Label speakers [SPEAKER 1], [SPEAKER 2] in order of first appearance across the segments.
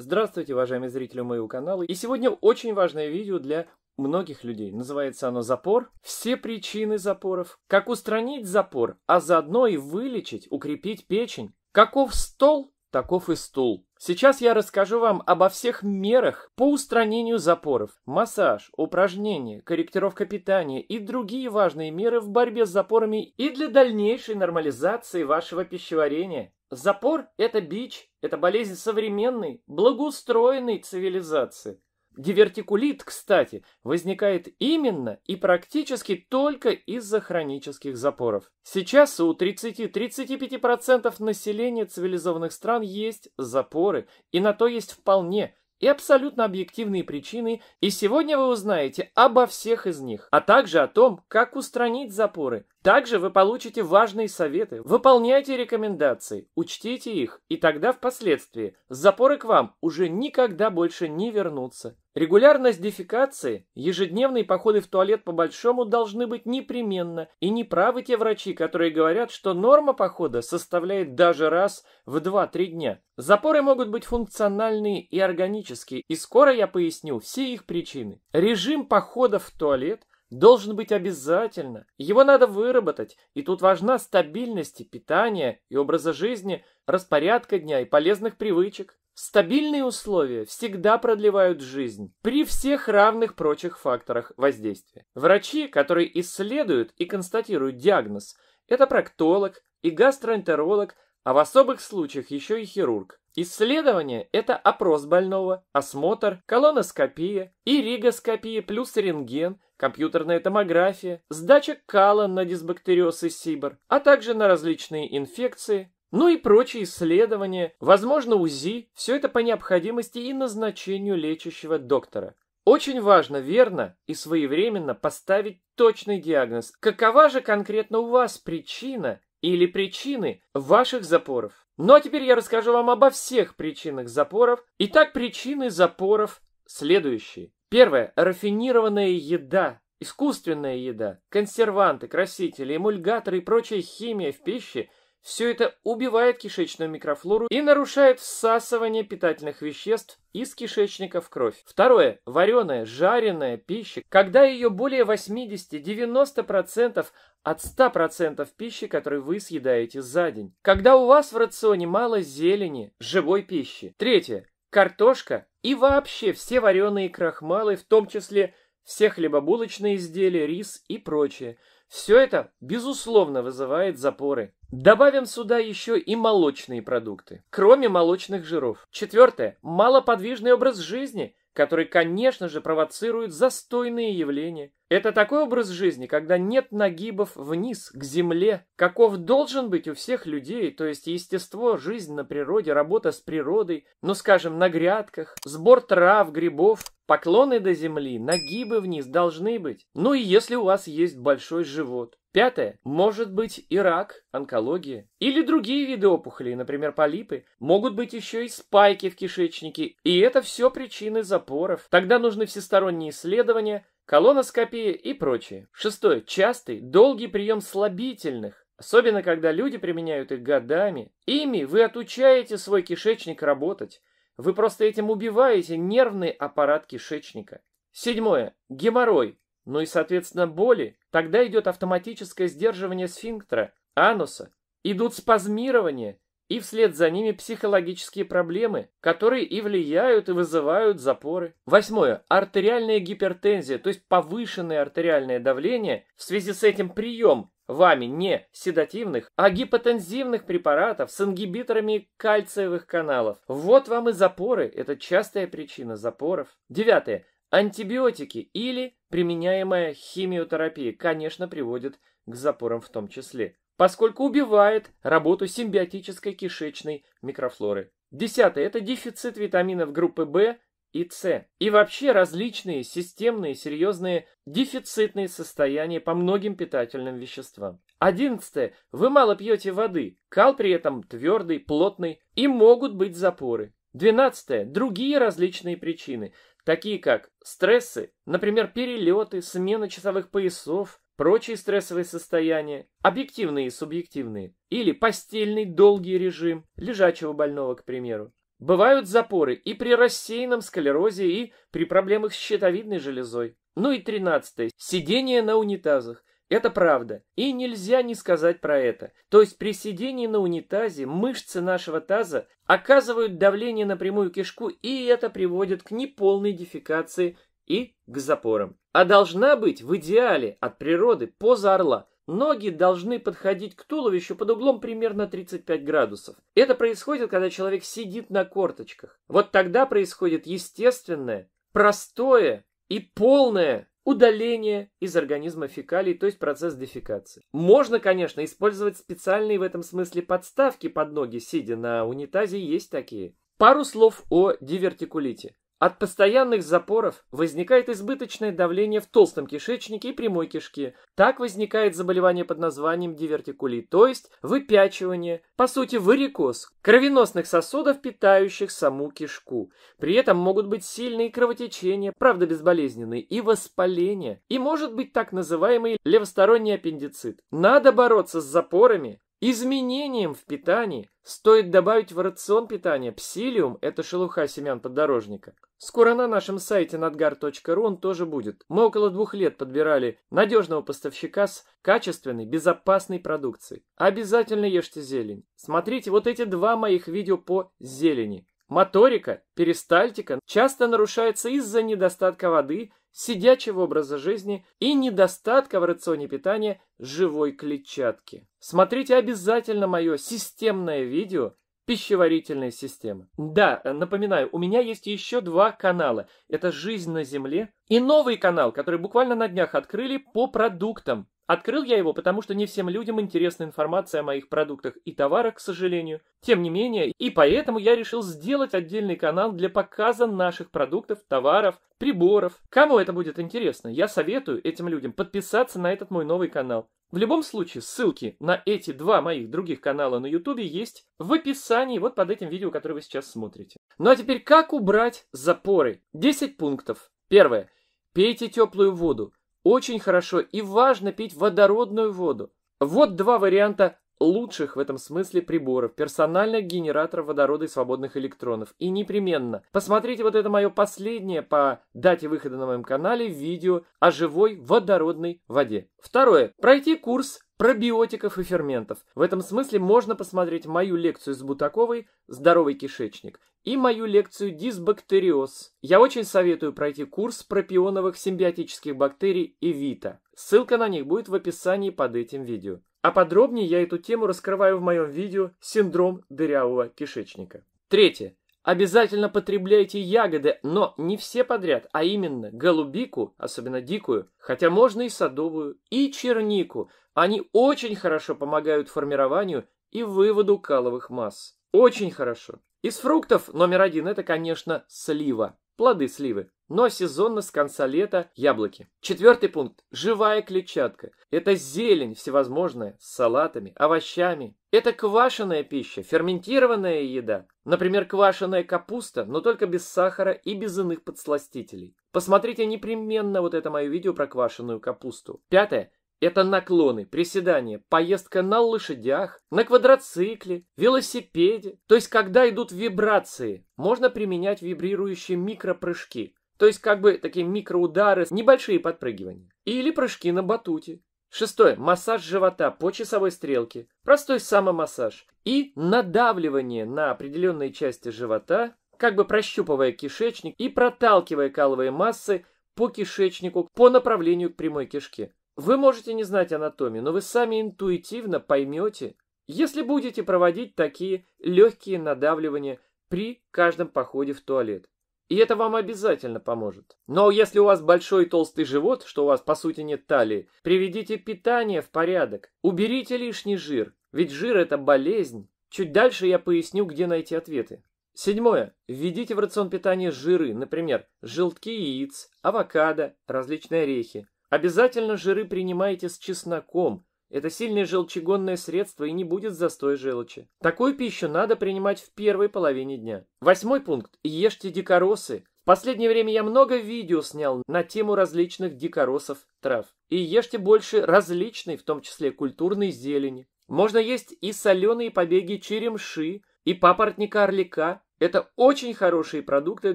[SPEAKER 1] Здравствуйте, уважаемые зрители моего канала. И сегодня очень важное видео для многих людей. Называется оно «Запор». Все причины запоров. Как устранить запор, а заодно и вылечить, укрепить печень. Каков стол, таков и стул. Сейчас я расскажу вам обо всех мерах по устранению запоров. Массаж, упражнения, корректировка питания и другие важные меры в борьбе с запорами и для дальнейшей нормализации вашего пищеварения. Запор – это бич, это болезнь современной, благоустроенной цивилизации. Дивертикулит, кстати, возникает именно и практически только из-за хронических запоров. Сейчас у 30-35% населения цивилизованных стран есть запоры, и на то есть вполне и абсолютно объективные причины, и сегодня вы узнаете обо всех из них, а также о том, как устранить запоры, также вы получите важные советы, выполняйте рекомендации, учтите их, и тогда впоследствии запоры к вам уже никогда больше не вернутся. Регулярность дефекации, ежедневные походы в туалет по-большому должны быть непременно, и не правы те врачи, которые говорят, что норма похода составляет даже раз в 2-3 дня. Запоры могут быть функциональные и органические, и скоро я поясню все их причины. Режим похода в туалет должен быть обязательно. Его надо выработать, и тут важна стабильность питания, и образа жизни, распорядка дня и полезных привычек. Стабильные условия всегда продлевают жизнь при всех равных прочих факторах воздействия. Врачи, которые исследуют и констатируют диагноз, это проктолог и гастроэнтеролог, а в особых случаях еще и хирург. Исследование – это опрос больного, осмотр, колоноскопия и ригоскопия плюс рентген, компьютерная томография, сдача кала на дисбактериоз и сибр, а также на различные инфекции, ну и прочие исследования, возможно УЗИ, все это по необходимости и назначению лечащего доктора. Очень важно верно и своевременно поставить точный диагноз. Какова же конкретно у вас причина или причины ваших запоров? Ну а теперь я расскажу вам обо всех причинах запоров. Итак, причины запоров следующие. Первое. Рафинированная еда, искусственная еда, консерванты, красители, эмульгаторы и прочая химия в пище – все это убивает кишечную микрофлору и нарушает всасывание питательных веществ из кишечника в кровь. Второе. Вареная, жареная пища, когда ее более 80-90% от 100% пищи, которую вы съедаете за день. Когда у вас в рационе мало зелени, живой пищи. Третье. Картошка и вообще все вареные крахмалы, в том числе все хлебобулочные изделия, рис и прочее. Все это, безусловно, вызывает запоры. Добавим сюда еще и молочные продукты, кроме молочных жиров. Четвертое. Малоподвижный образ жизни – который, конечно же, провоцирует застойные явления. Это такой образ жизни, когда нет нагибов вниз, к земле, каков должен быть у всех людей, то есть естество, жизнь на природе, работа с природой, ну, скажем, на грядках, сбор трав, грибов, поклоны до земли, нагибы вниз должны быть. Ну и если у вас есть большой живот. Пятое. Может быть и рак, онкология или другие виды опухолей, например, полипы. Могут быть еще и спайки в кишечнике. И это все причины запоров. Тогда нужны всесторонние исследования, колоноскопия и прочее. Шестое. Частый, долгий прием слабительных. Особенно, когда люди применяют их годами. Ими вы отучаете свой кишечник работать. Вы просто этим убиваете нервный аппарат кишечника. Седьмое. Геморрой ну и, соответственно, боли, тогда идет автоматическое сдерживание сфинктера, ануса, идут спазмирования, и вслед за ними психологические проблемы, которые и влияют, и вызывают запоры. Восьмое. Артериальная гипертензия, то есть повышенное артериальное давление. В связи с этим прием вами не седативных, а гипотензивных препаратов с ингибиторами кальциевых каналов. Вот вам и запоры, это частая причина запоров. Девятое. Антибиотики или применяемая химиотерапия, конечно, приводит к запорам в том числе, поскольку убивает работу симбиотической кишечной микрофлоры. Десятое – это дефицит витаминов группы В и С. И вообще различные системные серьезные дефицитные состояния по многим питательным веществам. Одиннадцатое. Вы мало пьете воды, кал при этом твердый, плотный и могут быть запоры. Двенадцатое. Другие различные причины такие как стрессы, например, перелеты, смена часовых поясов, прочие стрессовые состояния, объективные и субъективные, или постельный долгий режим, лежачего больного, к примеру. Бывают запоры и при рассеянном склерозе, и при проблемах с щитовидной железой. Ну и тринадцатое. Сидение на унитазах. Это правда, и нельзя не сказать про это. То есть при сидении на унитазе мышцы нашего таза оказывают давление на прямую кишку, и это приводит к неполной дефекации и к запорам. А должна быть в идеале от природы поза орла. Ноги должны подходить к туловищу под углом примерно 35 градусов. Это происходит, когда человек сидит на корточках. Вот тогда происходит естественное, простое и полное удаление из организма фекалий, то есть процесс дефекации. Можно, конечно, использовать специальные в этом смысле подставки под ноги, сидя на унитазе, есть такие. Пару слов о дивертикулите. От постоянных запоров возникает избыточное давление в толстом кишечнике и прямой кишке. Так возникает заболевание под названием дивертикулит, то есть выпячивание, по сути варикоз, кровеносных сосудов, питающих саму кишку. При этом могут быть сильные кровотечения, правда безболезненные, и воспаление, и может быть так называемый левосторонний аппендицит. Надо бороться с запорами, Изменением в питании стоит добавить в рацион питания псилиум – это шелуха семян поддорожника. Скоро на нашем сайте надгар.ру он тоже будет. Мы около двух лет подбирали надежного поставщика с качественной, безопасной продукцией. Обязательно ешьте зелень. Смотрите вот эти два моих видео по зелени. Моторика, перистальтика часто нарушается из-за недостатка воды сидячего образа жизни и недостатка в рационе питания живой клетчатки. Смотрите обязательно мое системное видео пищеварительной системы. Да, напоминаю, у меня есть еще два канала. Это «Жизнь на Земле» и новый канал, который буквально на днях открыли по продуктам. Открыл я его, потому что не всем людям интересна информация о моих продуктах и товарах, к сожалению. Тем не менее, и поэтому я решил сделать отдельный канал для показа наших продуктов, товаров, приборов. Кому это будет интересно, я советую этим людям подписаться на этот мой новый канал. В любом случае, ссылки на эти два моих других канала на YouTube есть в описании вот под этим видео, которое вы сейчас смотрите. Ну а теперь как убрать запоры? 10 пунктов. Первое. Пейте теплую воду. Очень хорошо и важно пить водородную воду. Вот два варианта лучших в этом смысле приборов, персональных генераторов водорода и свободных электронов. И непременно посмотрите вот это мое последнее по дате выхода на моем канале видео о живой водородной воде. Второе. Пройти курс пробиотиков и ферментов. В этом смысле можно посмотреть мою лекцию с Бутаковой «Здоровый кишечник» и мою лекцию «Дисбактериоз». Я очень советую пройти курс пропионовых симбиотических бактерий «Эвита». Ссылка на них будет в описании под этим видео. А подробнее я эту тему раскрываю в моем видео «Синдром дырявого кишечника». Третье. Обязательно потребляйте ягоды, но не все подряд, а именно голубику, особенно дикую, хотя можно и садовую, и чернику. Они очень хорошо помогают формированию и выводу каловых масс. Очень хорошо. Из фруктов номер один это, конечно, слива плоды сливы, но сезонно с конца лета яблоки. Четвертый пункт. Живая клетчатка. Это зелень всевозможная с салатами, овощами. Это квашеная пища, ферментированная еда. Например, квашеная капуста, но только без сахара и без иных подсластителей. Посмотрите непременно вот это мое видео про квашеную капусту. Пятое. Это наклоны, приседания, поездка на лошадях, на квадроцикле, велосипеде. То есть, когда идут вибрации, можно применять вибрирующие микропрыжки. То есть, как бы такие микроудары, небольшие подпрыгивания. Или прыжки на батуте. Шестое. Массаж живота по часовой стрелке. Простой самомассаж. И надавливание на определенные части живота, как бы прощупывая кишечник и проталкивая каловые массы по кишечнику по направлению к прямой кишке. Вы можете не знать анатомию, но вы сами интуитивно поймете, если будете проводить такие легкие надавливания при каждом походе в туалет. И это вам обязательно поможет. Но если у вас большой толстый живот, что у вас по сути нет талии, приведите питание в порядок, уберите лишний жир, ведь жир это болезнь. Чуть дальше я поясню, где найти ответы. Седьмое. Введите в рацион питания жиры, например, желтки яиц, авокадо, различные орехи. Обязательно жиры принимайте с чесноком. Это сильное желчегонное средство и не будет застой желчи. Такую пищу надо принимать в первой половине дня. Восьмой пункт. Ешьте дикоросы. В последнее время я много видео снял на тему различных дикоросов трав. И ешьте больше различной, в том числе культурной зелени. Можно есть и соленые побеги черемши, и папоротника орлика. Это очень хорошие продукты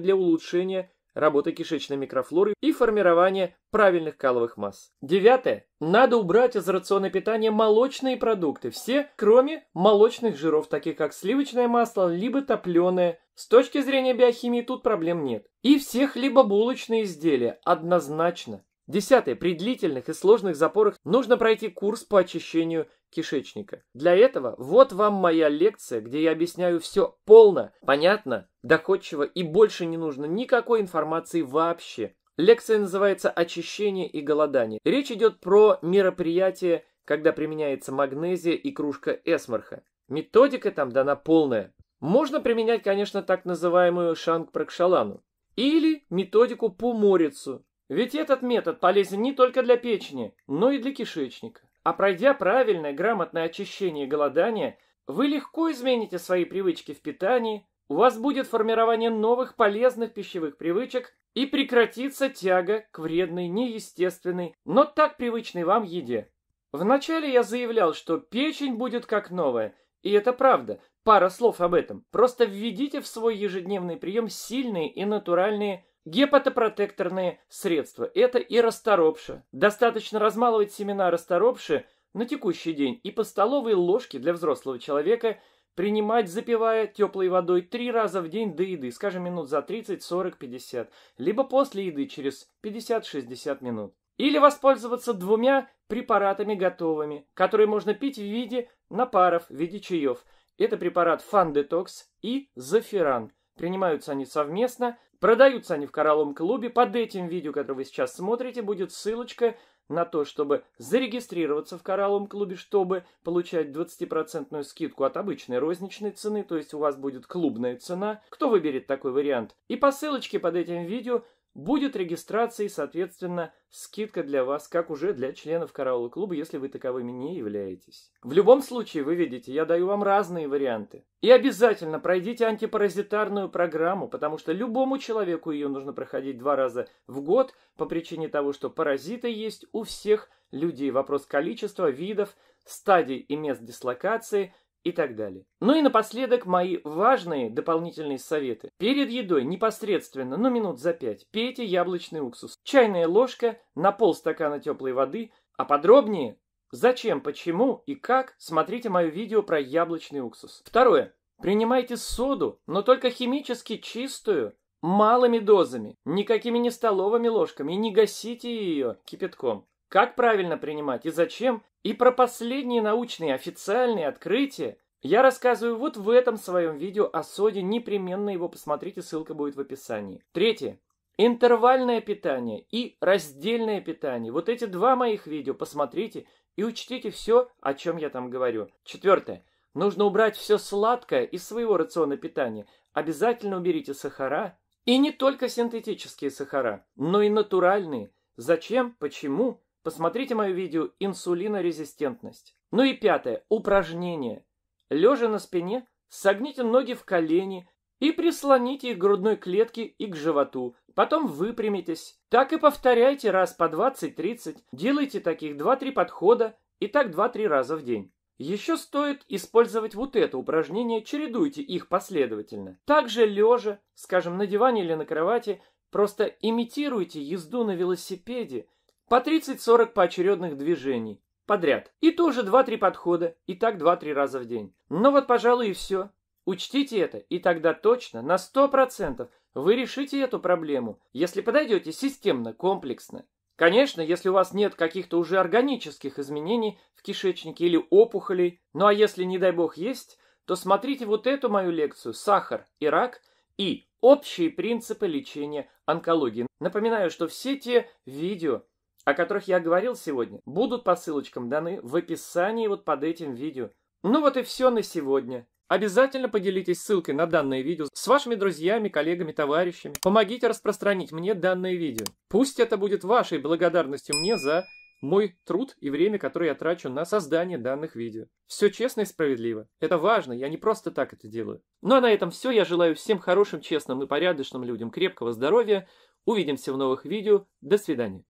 [SPEAKER 1] для улучшения работы кишечной микрофлоры и формирования правильных каловых масс. Девятое. Надо убрать из рациона питания молочные продукты, все, кроме молочных жиров, таких как сливочное масло, либо топленое. С точки зрения биохимии тут проблем нет. И всех либо булочные изделия, однозначно. Десятое. При длительных и сложных запорах нужно пройти курс по очищению кишечника. Для этого вот вам моя лекция, где я объясняю все полно, понятно, доходчиво и больше не нужно никакой информации вообще. Лекция называется «Очищение и голодание». Речь идет про мероприятие, когда применяется магнезия и кружка эсмарха. Методика там дана полная. Можно применять, конечно, так называемую шанг-пракшалану или методику пуморицу. Ведь этот метод полезен не только для печени, но и для кишечника. А пройдя правильное, грамотное очищение и голодание, вы легко измените свои привычки в питании, у вас будет формирование новых полезных пищевых привычек и прекратится тяга к вредной, неестественной, но так привычной вам еде. Вначале я заявлял, что печень будет как новая, и это правда. Пара слов об этом. Просто введите в свой ежедневный прием сильные и натуральные Гепатопротекторные средства – это и расторопша. Достаточно размалывать семена расторопши на текущий день и по столовой ложке для взрослого человека принимать, запивая теплой водой, три раза в день до еды, скажем, минут за 30, 40, 50, либо после еды через 50-60 минут. Или воспользоваться двумя препаратами готовыми, которые можно пить в виде напаров, в виде чаев. Это препарат фандетокс и Зафиран. Принимаются они совместно – Продаются они в Коралловом клубе. Под этим видео, которое вы сейчас смотрите, будет ссылочка на то, чтобы зарегистрироваться в Коралловом клубе, чтобы получать 20% скидку от обычной розничной цены, то есть у вас будет клубная цена. Кто выберет такой вариант? И по ссылочке под этим видео Будет регистрация и, соответственно, скидка для вас, как уже для членов караула клуба, если вы таковыми не являетесь. В любом случае, вы видите, я даю вам разные варианты. И обязательно пройдите антипаразитарную программу, потому что любому человеку ее нужно проходить два раза в год по причине того, что паразиты есть у всех людей. Вопрос количества, видов, стадий и мест дислокации – и так далее. Ну и напоследок мои важные дополнительные советы. Перед едой непосредственно, ну минут за пять, пейте яблочный уксус. Чайная ложка на полстакана теплой воды, а подробнее зачем, почему и как смотрите мое видео про яблочный уксус. Второе. Принимайте соду, но только химически чистую, малыми дозами, никакими не столовыми ложками, и не гасите ее кипятком. Как правильно принимать и зачем, и про последние научные официальные открытия я рассказываю вот в этом своем видео о а соде, непременно его посмотрите, ссылка будет в описании. Третье. Интервальное питание и раздельное питание. Вот эти два моих видео посмотрите и учтите все, о чем я там говорю. Четвертое. Нужно убрать все сладкое из своего рациона питания. Обязательно уберите сахара. И не только синтетические сахара, но и натуральные. Зачем, почему Посмотрите мое видео «Инсулинорезистентность». Ну и пятое. Упражнение. Лежа на спине, согните ноги в колени и прислоните их к грудной клетке и к животу. Потом выпрямитесь. Так и повторяйте раз по 20-30. Делайте таких 2-3 подхода и так 2-3 раза в день. Еще стоит использовать вот это упражнение, чередуйте их последовательно. Также лежа, скажем, на диване или на кровати, просто имитируйте езду на велосипеде по 30-40 поочередных движений подряд. И тоже 2-3 подхода, и так 2-3 раза в день. Но ну вот, пожалуй, и все. Учтите это, и тогда точно, на 100%, вы решите эту проблему, если подойдете системно, комплексно. Конечно, если у вас нет каких-то уже органических изменений в кишечнике или опухолей, ну а если, не дай бог, есть, то смотрите вот эту мою лекцию «Сахар и рак» и «Общие принципы лечения онкологии». Напоминаю, что все те видео – о которых я говорил сегодня, будут по ссылочкам даны в описании вот под этим видео. Ну вот и все на сегодня. Обязательно поделитесь ссылкой на данное видео с вашими друзьями, коллегами, товарищами. Помогите распространить мне данное видео. Пусть это будет вашей благодарностью мне за мой труд и время, которое я трачу на создание данных видео. Все честно и справедливо. Это важно, я не просто так это делаю. Ну а на этом все. Я желаю всем хорошим, честным и порядочным людям крепкого здоровья. Увидимся в новых видео. До свидания.